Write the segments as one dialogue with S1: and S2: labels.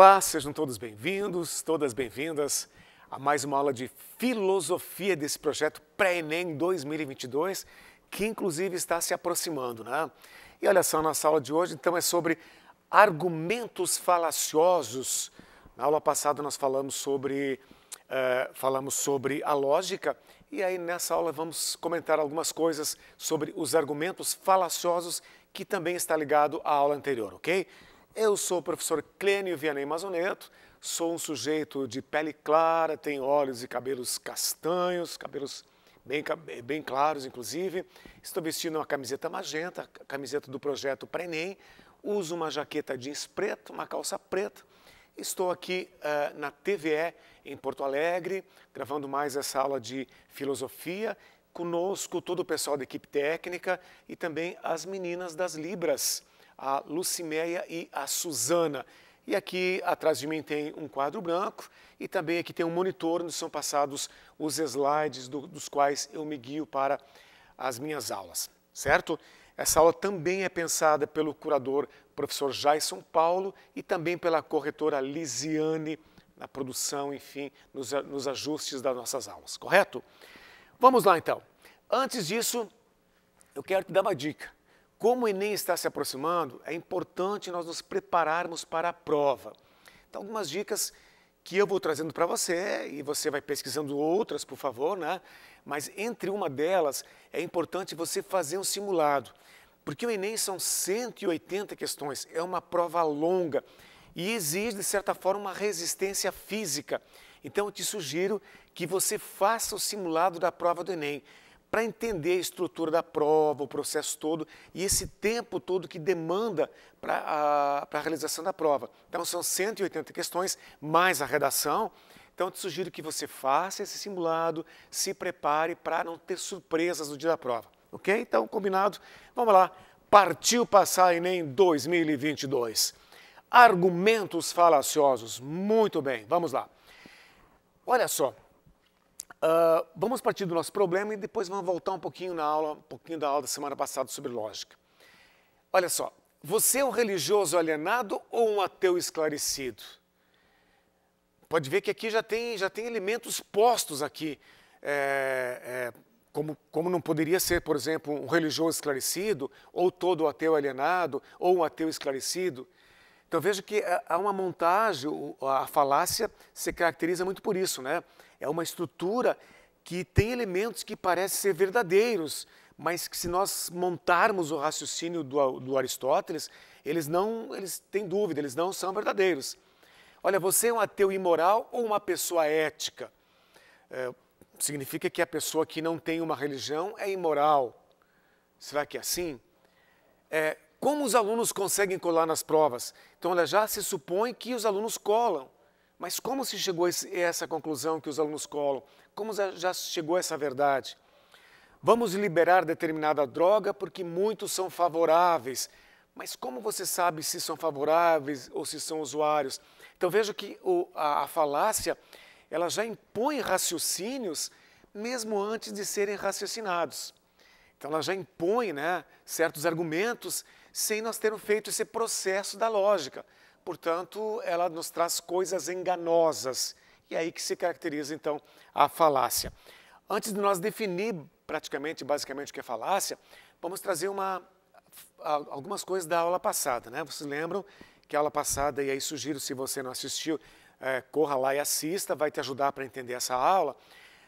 S1: Olá, sejam todos bem-vindos, todas bem-vindas a mais uma aula de filosofia desse projeto Pré-ENEM 2022, que inclusive está se aproximando, né? E olha só, nossa aula de hoje então é sobre argumentos falaciosos. Na aula passada nós falamos sobre, uh, falamos sobre a lógica e aí nessa aula vamos comentar algumas coisas sobre os argumentos falaciosos que também está ligado à aula anterior, ok? Eu sou o professor Clênio Vianney Mazoneto, sou um sujeito de pele clara, tenho olhos e cabelos castanhos, cabelos bem, bem claros, inclusive. Estou vestindo uma camiseta magenta, camiseta do projeto Prenem. Uso uma jaqueta jeans preta, uma calça preta. Estou aqui uh, na TVE, em Porto Alegre, gravando mais essa aula de filosofia. Conosco todo o pessoal da equipe técnica e também as meninas das Libras a Lucimeia e a Suzana. E aqui atrás de mim tem um quadro branco e também aqui tem um monitor onde são passados os slides do, dos quais eu me guio para as minhas aulas, certo? Essa aula também é pensada pelo curador professor Jason Paulo e também pela corretora Lisiane na produção, enfim, nos, nos ajustes das nossas aulas, correto? Vamos lá então. Antes disso, eu quero te dar uma dica. Como o Enem está se aproximando, é importante nós nos prepararmos para a prova. Então, algumas dicas que eu vou trazendo para você e você vai pesquisando outras, por favor, né? Mas entre uma delas é importante você fazer um simulado, porque o Enem são 180 questões, é uma prova longa e exige de certa forma uma resistência física. Então eu te sugiro que você faça o simulado da prova do Enem para entender a estrutura da prova, o processo todo e esse tempo todo que demanda para a, realização da prova. Então, são 180 questões, mais a redação. Então, eu te sugiro que você faça esse simulado, se prepare para não ter surpresas no dia da prova. Ok? Então, combinado? Vamos lá. Partiu passar Enem 2022. Argumentos falaciosos. Muito bem, vamos lá. Olha só, Uh, vamos partir do nosso problema e depois vamos voltar um pouquinho na aula, um pouquinho da aula da semana passada sobre lógica. Olha só, você é um religioso alienado ou um ateu esclarecido? Pode ver que aqui já tem, já tem elementos postos aqui, é, é, como, como não poderia ser, por exemplo, um religioso esclarecido, ou todo ateu alienado, ou um ateu esclarecido. Então vejo que é, há uma montagem, a falácia se caracteriza muito por isso, né? é uma estrutura que tem elementos que parecem ser verdadeiros, mas que se nós montarmos o raciocínio do, do, Aristóteles, eles não, eles têm dúvida, eles não são verdadeiros. Olha, você é um ateu imoral ou uma pessoa ética? É, significa que a pessoa que não tem uma religião é imoral. Será que é assim? É, como os alunos conseguem colar nas provas? Então, olha, já se supõe que os alunos colam. Mas como se chegou a essa conclusão que os alunos colam? Como já chegou a essa verdade? Vamos liberar determinada droga porque muitos são favoráveis. Mas como você sabe se são favoráveis ou se são usuários? Então veja que o, a, a falácia ela já impõe raciocínios mesmo antes de serem raciocinados. Então ela já impõe né, certos argumentos sem nós termos feito esse processo da lógica portanto, ela nos traz coisas enganosas. E é aí que se caracteriza, então, a falácia. Antes de nós definir praticamente, basicamente, o que é falácia, vamos trazer uma, algumas coisas da aula passada. Né? Vocês lembram que a aula passada, e aí sugiro, se você não assistiu, é, corra lá e assista, vai te ajudar para entender essa aula,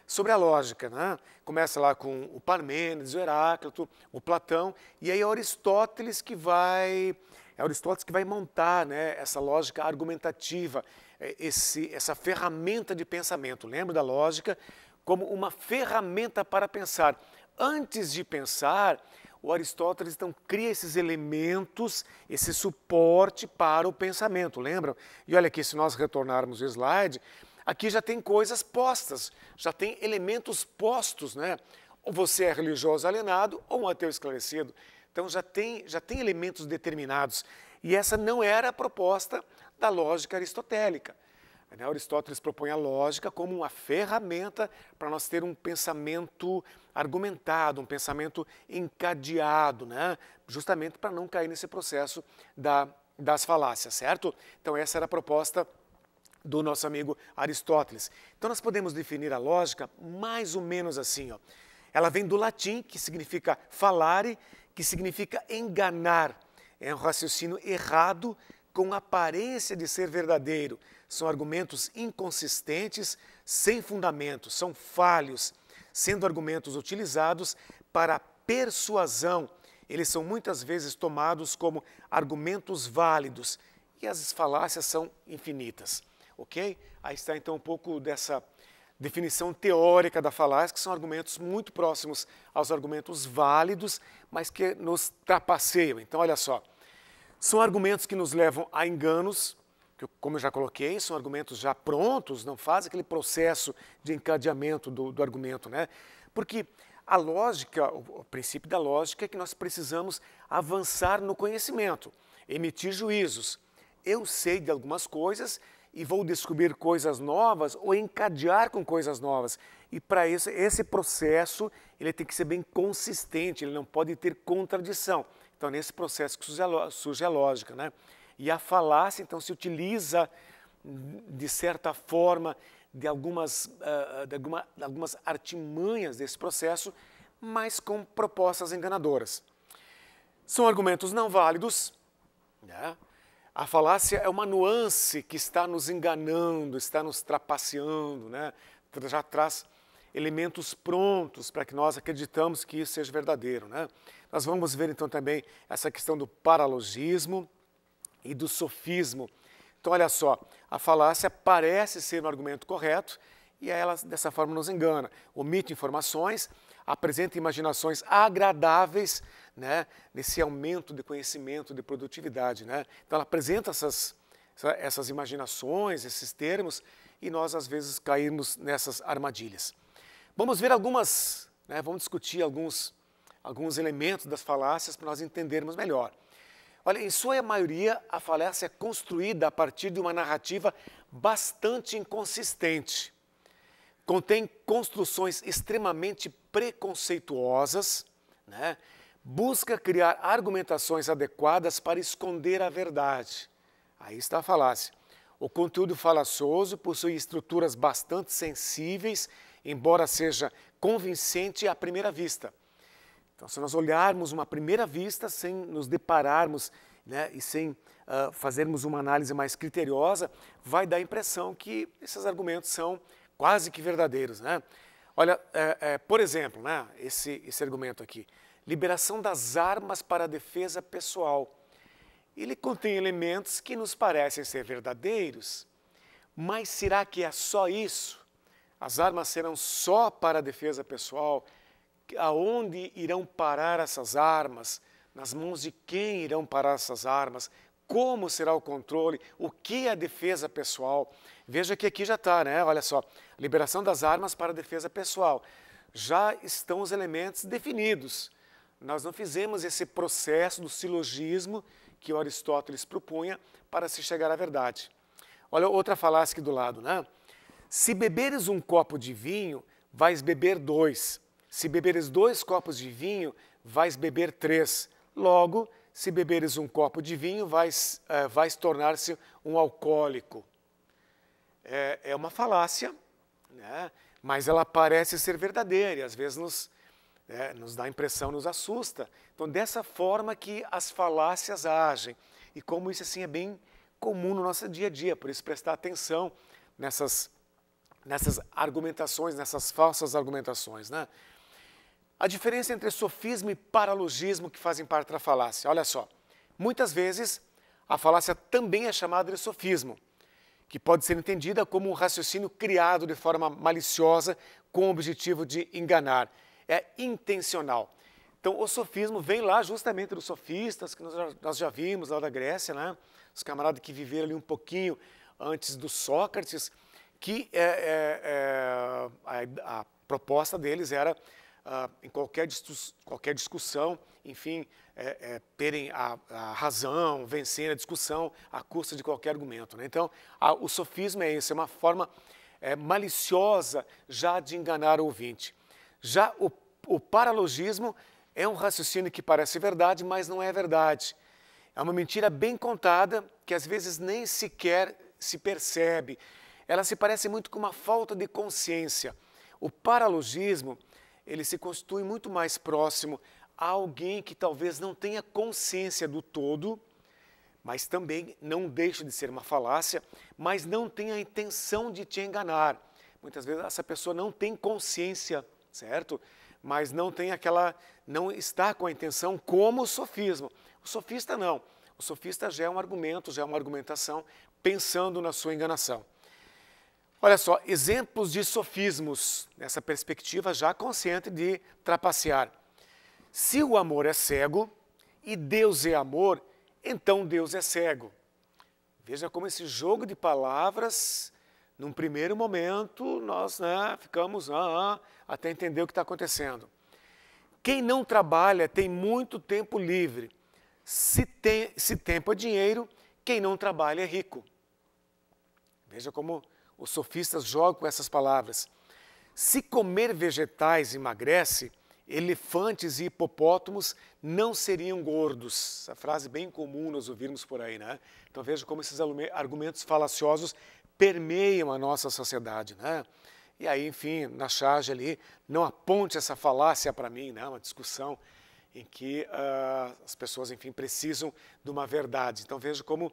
S1: sobre a lógica. Né? Começa lá com o Parmênides, o Heráclito, o Platão, e aí Aristóteles que vai é Aristóteles que vai montar né, essa lógica argumentativa, é, esse, essa ferramenta de pensamento. Lembra da lógica como uma ferramenta para pensar. Antes de pensar, o Aristóteles então cria esses elementos, esse suporte para o pensamento, lembram? E olha aqui, se nós retornarmos o slide, aqui já tem coisas postas, já tem elementos postos, né? Ou você é religioso alienado ou um ateu esclarecido. Então já tem, já tem elementos determinados. E essa não era a proposta da lógica aristotélica. Né? Aristóteles propõe a lógica como uma ferramenta para nós ter um pensamento argumentado, um pensamento encadeado, né? justamente para não cair nesse processo da, das falácias, certo? Então, essa era a proposta do nosso amigo Aristóteles. Então, nós podemos definir a lógica mais ou menos assim. Ó. Ela vem do latim, que significa falare, que significa enganar. É um raciocínio errado com aparência de ser verdadeiro. São argumentos inconsistentes, sem fundamento, são falhos, sendo argumentos utilizados para persuasão. Eles são muitas vezes tomados como argumentos válidos e as falácias são infinitas. Ok? Aí está então um pouco dessa definição teórica da falácia, que são argumentos muito próximos aos argumentos válidos, mas que nos trapaceiam. Então, olha só, são argumentos que nos levam a enganos, que, como eu já coloquei, são argumentos já prontos, não faz aquele processo de encadeamento do, do argumento, né? Porque a lógica, o, princípio da lógica é que nós precisamos avançar no conhecimento, emitir juízos. Eu sei de algumas coisas e vou descobrir coisas novas ou encadear com coisas novas. E para isso, esse processo ele tem que ser bem consistente, ele não pode ter contradição. Então, nesse processo que surge a lógica. Né? E a falácia, então, se utiliza, de certa forma, de algumas, ah, de alguma, de algumas artimanhas desse processo, mas com propostas enganadoras. São argumentos não válidos, né? A falácia é uma nuance que está nos enganando, está nos trapaceando, né? já traz elementos prontos para que nós acreditamos que isso seja verdadeiro. Né? Nós vamos ver então também essa questão do paralogismo e do sofismo. Então, olha só, a falácia parece ser um argumento correto e ela, dessa forma, nos engana. Omite informações, apresenta imaginações agradáveis né, nesse aumento de conhecimento, de produtividade. Né? Então, ela apresenta essas, essas imaginações, esses termos, e nós, às vezes, caímos nessas armadilhas. Vamos ver algumas, né, vamos discutir alguns, alguns elementos das falácias para nós entendermos melhor. Olha, em sua maioria, a falácia é construída a partir de uma narrativa bastante inconsistente. Contém construções extremamente preconceituosas, né? busca criar argumentações adequadas para esconder a verdade. Aí está a falácia. O conteúdo falacioso possui estruturas bastante sensíveis, embora seja convincente à primeira vista. Então, se nós olharmos uma primeira vista sem nos depararmos né, e sem uh, fazermos uma análise mais criteriosa, vai dar a impressão que esses argumentos são quase que verdadeiros. Né? Olha, é, é, por exemplo, né, esse, esse argumento aqui liberação das armas para a defesa pessoal. Ele contém elementos que nos parecem ser verdadeiros, mas será que é só isso? As armas serão só para a defesa pessoal? Aonde irão parar essas armas? Nas mãos de quem irão parar essas armas? Como será o controle? O que é a defesa pessoal? Veja que aqui já está, né? Olha só, liberação das armas para a defesa pessoal. Já estão os elementos definidos. Nós não fizemos esse processo do silogismo que Aristóteles propunha para se chegar à verdade. Olha outra falácia aqui do lado, né? Se beberes um copo de vinho, vais beber dois. Se beberes dois copos de vinho, vais beber três. Logo, se beberes um copo de vinho, vais, é, vais tornar-se um alcoólico. É, é uma falácia, né? mas ela parece ser verdadeira e às vezes nos, é, nos dá impressão, nos assusta. Então, dessa forma que as falácias agem. E como isso assim é bem comum no nosso dia a dia, por isso prestar atenção nessas, nessas argumentações, nessas falsas argumentações. Né? A diferença entre sofismo e paralogismo que fazem parte da falácia. Olha só, muitas vezes a falácia também é chamada de sofismo, que pode ser entendida como um raciocínio criado de forma maliciosa com o objetivo de enganar é intencional. Então, o sofismo vem lá justamente dos sofistas, que nós já, nós já vimos lá da Grécia, né? os camaradas que viveram ali um pouquinho antes do Sócrates, que é, é, é, a, a, proposta deles era, uh, em qualquer, qualquer discussão, enfim, é, é, terem a, a, razão, vencer a discussão à custa de qualquer argumento. Né? Então, a, o sofismo é isso, é uma forma é, maliciosa já de enganar o ouvinte. Já o o paralogismo é um raciocínio que parece verdade, mas não é verdade. É uma mentira bem contada que às vezes nem sequer se percebe. Ela se parece muito com uma falta de consciência. O paralogismo, ele se constitui muito mais próximo a alguém que talvez não tenha consciência do todo, mas também não deixa de ser uma falácia, mas não tem a intenção de te enganar. Muitas vezes essa pessoa não tem consciência, certo? mas não tem aquela, não está com a intenção como o sofismo. O sofista não. O sofista já é um argumento, já é uma argumentação pensando na sua enganação. Olha só, exemplos de sofismos nessa perspectiva já consciente de trapacear. Se o amor é cego e Deus é amor, então Deus é cego. Veja como esse jogo de palavras num primeiro momento, nós né, ficamos ah, ah, até entender o que está acontecendo. Quem não trabalha tem muito tempo livre. Se, tem, se tempo é dinheiro, quem não trabalha é rico. Veja como os sofistas jogam com essas palavras. Se comer vegetais emagrece, elefantes e hipopótamos não seriam gordos. Essa frase é bem comum nós ouvirmos por aí, né? Então veja como esses argumentos falaciosos permeiam a nossa sociedade, né? E aí, enfim, na charge ali, não aponte essa falácia para mim, né? Uma discussão em que uh, as pessoas, enfim, precisam de uma verdade. Então veja como,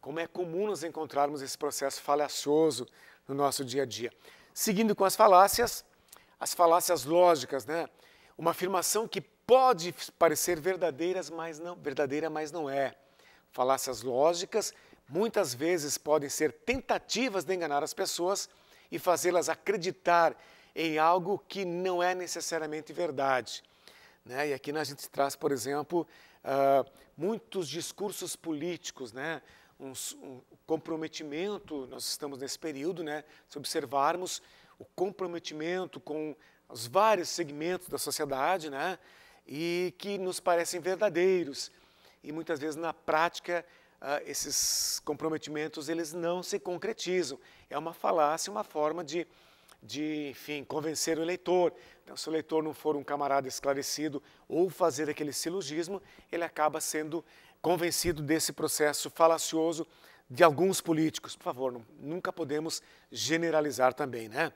S1: como é comum nos encontrarmos esse processo falacioso no nosso dia a dia. Seguindo com as falácias, as falácias lógicas, né? Uma afirmação que pode parecer verdadeiras, mas não verdadeira, mas não é. Falácias lógicas muitas vezes podem ser tentativas de enganar as pessoas e fazê-las acreditar em algo que não é necessariamente verdade. Né? E aqui a gente traz, por exemplo, uh, muitos discursos políticos, né? Um, um, comprometimento, nós estamos nesse período, né? se observarmos o comprometimento com os vários segmentos da sociedade, né? e que nos parecem verdadeiros, e muitas vezes na prática ah, esses comprometimentos eles não se concretizam. É uma falácia, uma forma de, de, enfim, convencer o eleitor. Então, se o eleitor não for um camarada esclarecido ou fazer aquele silogismo, ele acaba sendo convencido desse processo falacioso de alguns políticos. Por favor, não, nunca podemos generalizar também, né?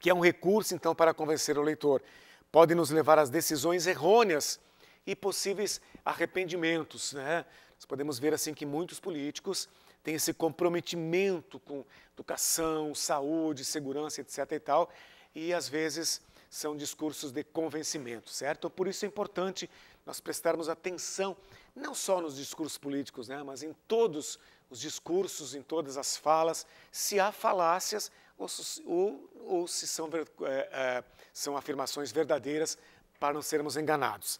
S1: Que é um recurso, então, para convencer o eleitor. Pode nos levar às decisões errôneas e possíveis arrependimentos, né? Nós podemos ver assim que muitos políticos têm esse comprometimento com educação, saúde, segurança, etc. e tal, e às vezes são discursos de convencimento, certo? Por isso é importante nós prestarmos atenção não só nos discursos políticos, né, mas em todos os discursos, em todas as falas, se há falácias ou, ou, ou se são, é, é, são afirmações verdadeiras para não sermos enganados.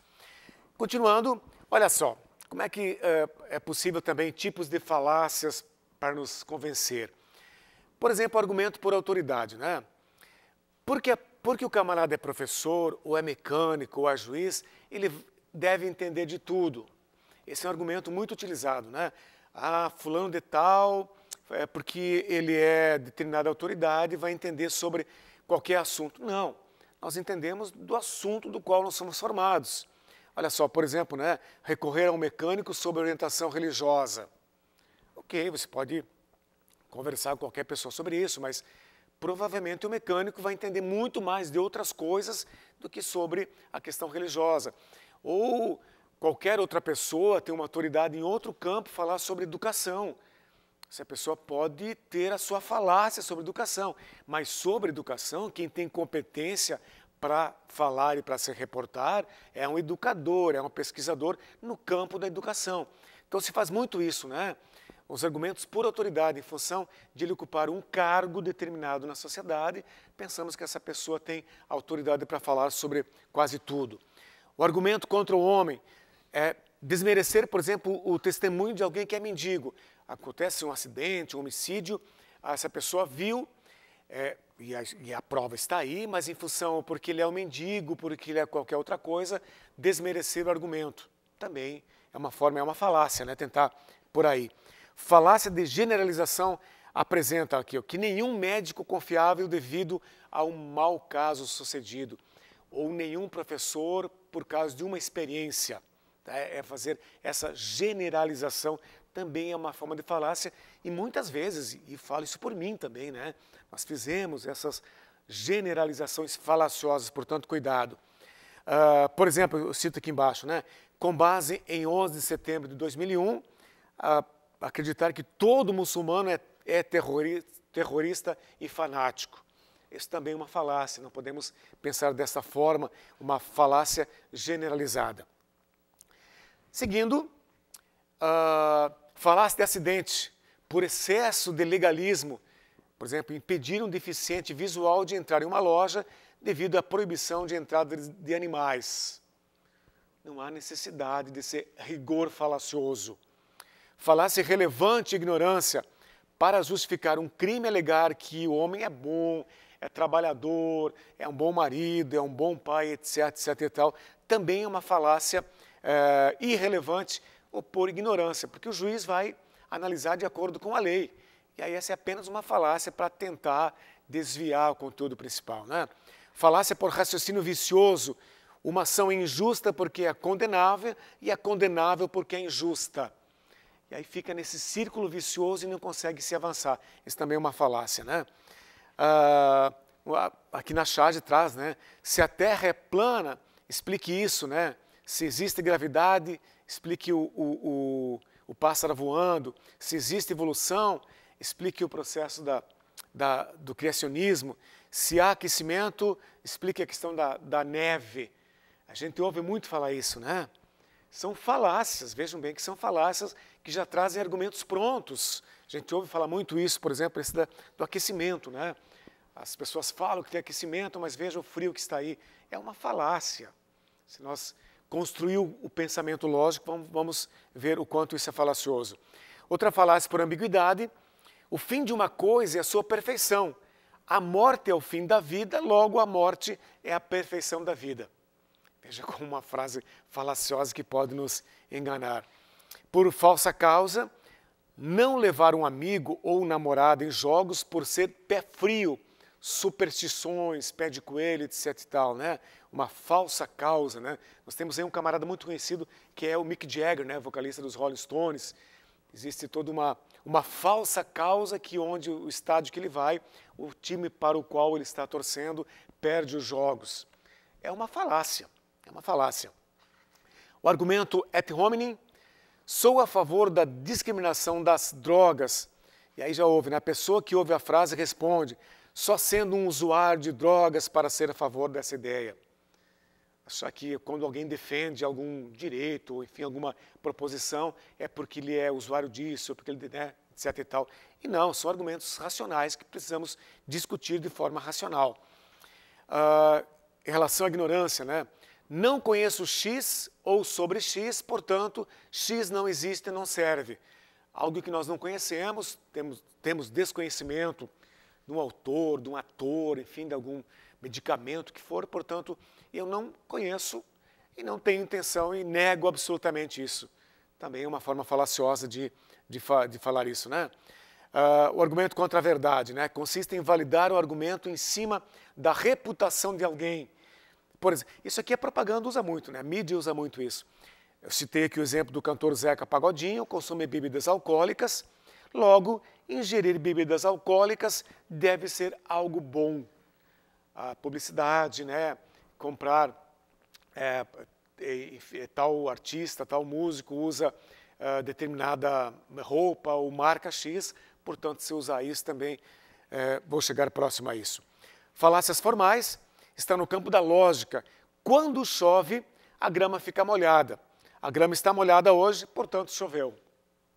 S1: Continuando, olha só, como é que uh, é possível também tipos de falácias para nos convencer? Por exemplo, argumento por autoridade, né? Porque, porque o camarada é professor, ou é mecânico, ou é juiz, ele deve entender de tudo. Esse é um argumento muito utilizado, né? Ah, fulano de tal, é porque ele é determinada autoridade, vai entender sobre qualquer assunto. Não, nós entendemos do assunto do qual nós somos formados. Olha só, por exemplo, né, recorrer a um mecânico sobre orientação religiosa. Ok, você pode conversar com qualquer pessoa sobre isso, mas provavelmente o mecânico vai entender muito mais de outras coisas do que sobre a questão religiosa. Ou qualquer outra pessoa tem uma autoridade em outro campo falar sobre educação. Essa pessoa pode ter a sua falácia sobre educação, mas sobre educação, quem tem competência para falar e para se reportar é um educador, é um pesquisador no campo da educação. Então se faz muito isso, né? Os argumentos por autoridade em função de ele ocupar um cargo determinado na sociedade, pensamos que essa pessoa tem autoridade para falar sobre quase tudo. O argumento contra o homem é desmerecer, por exemplo, o testemunho de alguém que é mendigo. Acontece um acidente, um homicídio, essa pessoa viu, é, e a, e a, prova está aí, mas em função porque ele é um mendigo, porque ele é qualquer outra coisa, desmerecer o argumento. Também é uma forma, é uma falácia, né? Tentar por aí. Falácia de generalização apresenta aqui ó, que nenhum médico confiável devido a um mau caso sucedido, ou nenhum professor por causa de uma experiência. Tá? É, é fazer essa generalização também é uma forma de falácia e muitas vezes, e falo isso por mim também, né? Nós fizemos essas generalizações falaciosas, portanto, cuidado. Uh, por exemplo, eu cito aqui embaixo, né? com base em 11 de setembro de 2001, uh, acreditar que todo muçulmano é, é terrorista, terrorista e fanático. Isso também é uma falácia, não podemos pensar dessa forma, uma falácia generalizada. Seguindo, uh, ah, falácia de acidente por excesso de legalismo por exemplo, impedir um deficiente visual de entrar em uma loja devido à proibição de entrada de animais. Não há necessidade de ser rigor falacioso. Falácia relevante ignorância para justificar um crime é alegar que o homem é bom, é trabalhador, é um bom marido, é um bom pai, etc, etc e tal, também é uma falácia é, irrelevante ou por ignorância, porque o juiz vai analisar de acordo com a lei. E aí essa é apenas uma falácia para tentar desviar o conteúdo principal. Né? Falácia por raciocínio vicioso, uma ação é injusta porque é condenável e é condenável porque é injusta. E aí fica nesse círculo vicioso e não consegue se avançar. Isso também é uma falácia, né? Ah, aqui na charge traz, né? Se a Terra é plana, explique isso, né? Se existe gravidade, explique o, o, o, o pássaro voando. Se existe evolução, explique o processo da, da, do criacionismo. Se há aquecimento, explique a questão da, da neve. A gente ouve muito falar isso, né? São falácias, vejam bem que são falácias que já trazem argumentos prontos. A gente ouve falar muito isso, por exemplo, esse da, do aquecimento, né? As pessoas falam que tem aquecimento, mas veja o frio que está aí. É uma falácia. Se nós construirmos o pensamento lógico, vamos, vamos ver o quanto isso é falacioso. Outra falácia por ambiguidade o fim de uma coisa é a sua perfeição. A morte é o fim da vida, logo a morte é a perfeição da vida. Veja como uma frase falaciosa que pode nos enganar. Por falsa causa, não levar um amigo ou um namorado em jogos por ser pé frio, superstições, pé de coelho, etc e tal, né? Uma falsa causa, né? Nós temos aí um camarada muito conhecido que é o Mick Jagger, né? Vocalista dos Rolling Stones, Existe toda uma, uma falsa causa que onde o estádio que ele vai, o time para o qual ele está torcendo, perde os jogos. É uma falácia, é uma falácia. O argumento et hominem, sou a favor da discriminação das drogas. E aí já ouve né? a pessoa que ouve a frase responde, só sendo um usuário de drogas para ser a favor dessa ideia. Só que quando alguém defende algum direito, ou enfim, alguma proposição, é porque ele é usuário disso, porque ele, né, etc e tal. E não, são argumentos racionais que precisamos discutir de forma racional. Uh, em relação à ignorância, né? Não conheço X ou sobre X, portanto, X não existe e não serve. Algo que nós não conhecemos, temos, temos desconhecimento de um autor, de um ator, enfim, de algum medicamento que for, portanto, eu não conheço e não tenho intenção e nego absolutamente isso. Também é uma forma falaciosa de, de, fa de falar isso, né? Uh, o argumento contra a verdade, né? Consiste em validar o argumento em cima da reputação de alguém. Por exemplo, isso aqui é propaganda usa muito, né? A mídia usa muito isso. Eu citei aqui o exemplo do cantor Zeca Pagodinho, consome bebidas alcoólicas. Logo, ingerir bebidas alcoólicas deve ser algo bom a publicidade, né? comprar é, tal artista, tal músico usa uh, determinada roupa ou marca X, portanto, se usar isso também, uh, vou chegar próximo a isso. Falácias formais está no campo da lógica. Quando chove, a grama fica molhada. A grama está molhada hoje, portanto, choveu.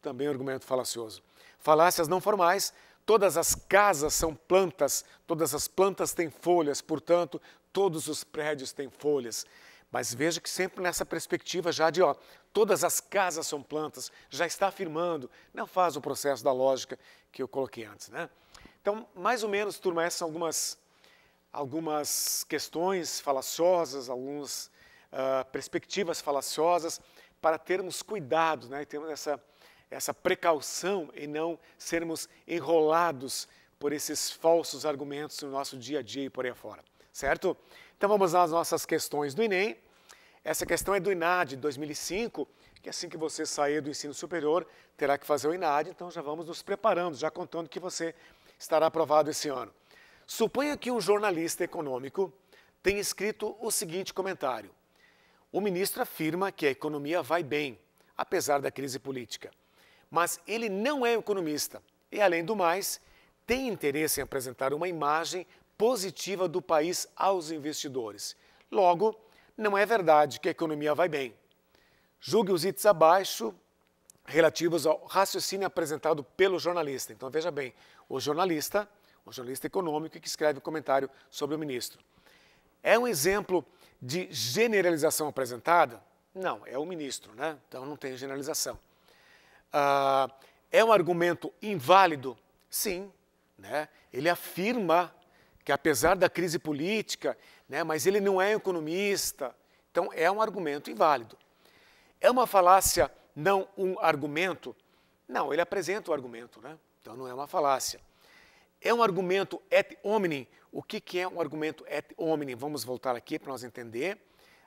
S1: Também argumento falacioso. Falácias não formais Todas as casas são plantas, todas as plantas têm folhas, portanto, todos os prédios têm folhas. Mas veja que sempre nessa perspectiva já de, ó, todas as casas são plantas, já está afirmando, não faz o processo da lógica que eu coloquei antes, né? Então, mais ou menos, turma, essas são algumas, algumas questões falaciosas, algumas uh, perspectivas falaciosas para termos cuidado, né? E termos essa essa precaução em não sermos enrolados por esses falsos argumentos no nosso dia a dia e por aí afora, certo? Então vamos às nossas questões do Enem. Essa questão é do INAD 2005, que assim que você sair do ensino superior, terá que fazer o INAD, então já vamos nos preparando, já contando que você estará aprovado esse ano. Suponha que um jornalista econômico tenha escrito o seguinte comentário: O ministro afirma que a economia vai bem, apesar da crise política mas ele não é economista e, além do mais, tem interesse em apresentar uma imagem positiva do país aos investidores. Logo, não é verdade que a economia vai bem. Julgue os itens abaixo relativos ao raciocínio apresentado pelo jornalista. Então veja bem, o jornalista, o jornalista econômico que escreve o um comentário sobre o ministro. É um exemplo de generalização apresentada? Não, é o ministro, né? Então não tem generalização ah, é um argumento inválido? Sim, né? ele afirma que apesar da crise política, né, mas ele não é economista, então é um argumento inválido. É uma falácia, não um argumento? Não, ele apresenta o argumento, né? então não é uma falácia. É um argumento et hominem. O que, que é um argumento et hominem? Vamos voltar aqui para nós entender.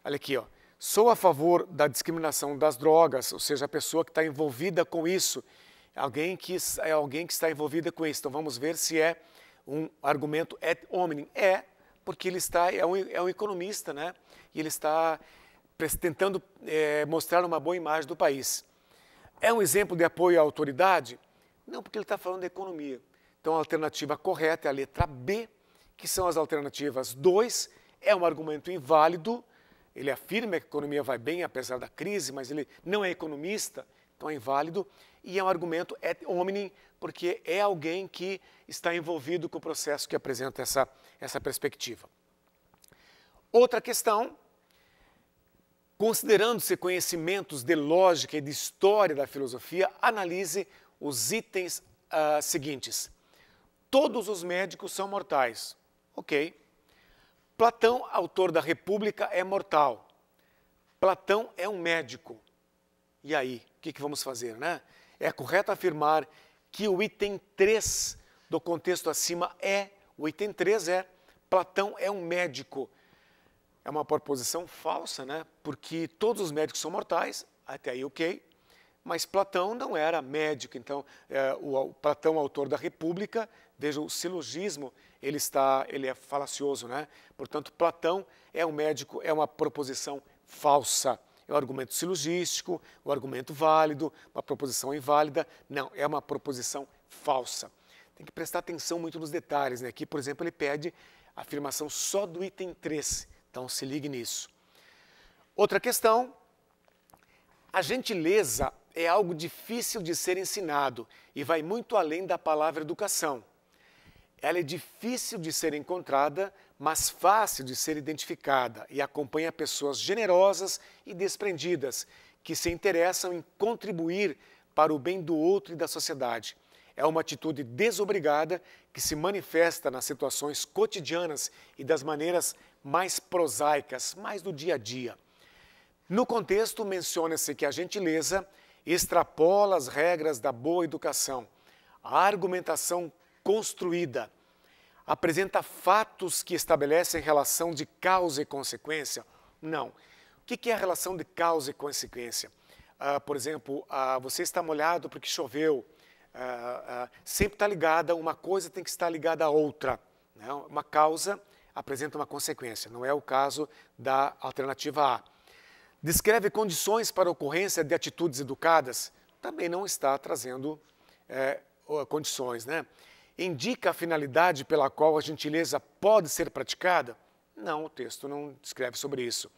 S1: Olha aqui, ó. Sou a favor da discriminação das drogas, ou seja, a pessoa que está envolvida com isso, alguém que é alguém que está envolvida com isso. Então vamos ver se é um argumento et hominem. É, porque ele está é um, é um economista, né? E ele está tentando é, mostrar uma boa imagem do país. É um exemplo de apoio à autoridade? Não, porque ele está falando de economia. Então a alternativa correta é a letra B, que são as alternativas 2, é um argumento inválido ele afirma que a economia vai bem apesar da crise, mas ele não é economista, então é inválido, e é um argumento et é hominem, porque é alguém que está envolvido com o processo que apresenta essa, essa perspectiva. Outra questão, considerando-se conhecimentos de lógica e de história da filosofia, analise os itens uh, seguintes. Todos os médicos são mortais. Ok. Platão, autor da República, é mortal. Platão é um médico. E aí, o que, que vamos fazer, né? É correto afirmar que o item 3 do contexto acima é, o item 3 é, Platão é um médico. É uma proposição falsa, né? Porque todos os médicos são mortais, até aí ok, mas Platão não era médico. Então, é, o, o Platão, autor da República, veja o silogismo ele está, ele é falacioso, né? Portanto, Platão é um médico, é uma proposição falsa. É um argumento silogístico, um argumento válido, uma proposição inválida. Não, é uma proposição falsa. Tem que prestar atenção muito nos detalhes, né? Aqui, por exemplo, ele pede a afirmação só do item 3. Então, se ligue nisso. Outra questão, a gentileza é algo difícil de ser ensinado e vai muito além da palavra educação. Ela é difícil de ser encontrada, mas fácil de ser identificada e acompanha pessoas generosas e desprendidas que se interessam em contribuir para o bem do outro e da sociedade. É uma atitude desobrigada que se manifesta nas situações cotidianas e das maneiras mais prosaicas, mais do dia a dia. No contexto, menciona-se que a gentileza extrapola as regras da boa educação. A argumentação construída, apresenta fatos que estabelecem relação de causa e consequência? Não. O que é a relação de causa e consequência? Ah, por exemplo, ah, você está molhado porque choveu. Ah, sempre está ligada, uma coisa tem que estar ligada à outra. Né? Uma causa apresenta uma consequência, não é o caso da alternativa A. Descreve condições para ocorrência de atitudes educadas? Também não está trazendo é, condições. Né? indica a finalidade pela qual a gentileza pode ser praticada? Não, o texto não escreve sobre isso.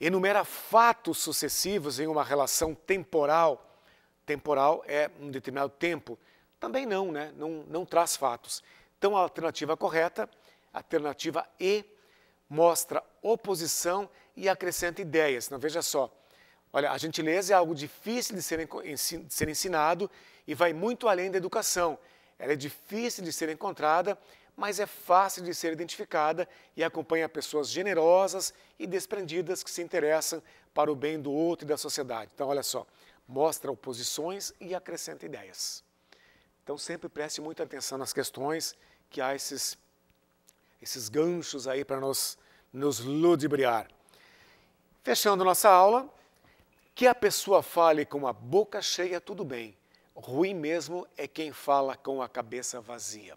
S1: Enumera fatos sucessivos em uma relação temporal. Temporal é um determinado tempo. Também não, né? Não, não traz fatos. Então, a alternativa correta, alternativa E, mostra oposição e acrescenta ideias. Não veja só. Olha, a gentileza é algo difícil de ser, de ser ensinado e vai muito além da educação. Ela é difícil de ser encontrada, mas é fácil de ser identificada e acompanha pessoas generosas e desprendidas que se interessam para o bem do outro e da sociedade. Então, olha só, mostra oposições e acrescenta ideias. Então, sempre preste muita atenção nas questões que há esses, esses ganchos aí para nós nos ludibriar. Fechando nossa aula, que a pessoa fale com a boca cheia, tudo bem Ruim mesmo é quem fala com a cabeça vazia.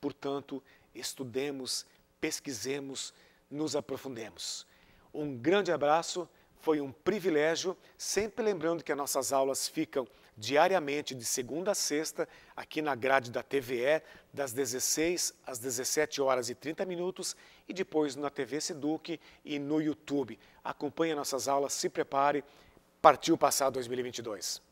S1: Portanto, estudemos, pesquisemos, nos aprofundemos. Um grande abraço, foi um privilégio, sempre lembrando que as nossas aulas ficam diariamente de segunda a sexta aqui na grade da TVE, das 16 às 17 horas e 30 minutos e depois na TV Seduc e no YouTube. Acompanhe nossas aulas, se prepare. Partiu passar 2022.